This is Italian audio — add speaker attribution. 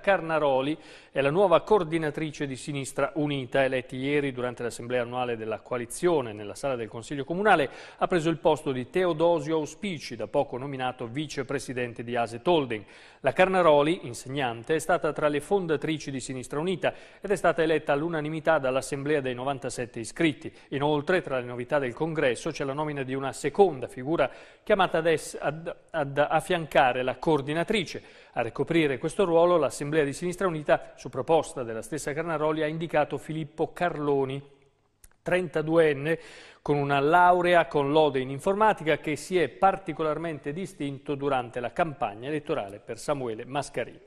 Speaker 1: Carnaroli è la nuova coordinatrice di Sinistra Unita, eletti ieri durante l'assemblea annuale della coalizione nella sala del Consiglio Comunale, ha preso il posto di Teodosio Auspici, da poco nominato vicepresidente di Aset Holding. La Carnaroli, insegnante, è stata tra le fondatrici di Sinistra Unita ed è stata eletta all'unanimità dall'assemblea dei 97 iscritti. Inoltre, tra le novità del congresso c'è la nomina di una seconda figura chiamata ad, ad, ad affiancare la coordinatrice. A ricoprire questo ruolo la l'Assemblea di Sinistra Unita, su proposta della stessa Carnaroli, ha indicato Filippo Carloni, 32enne, con una laurea con lode in informatica che si è particolarmente distinto durante la campagna elettorale per Samuele Mascarini.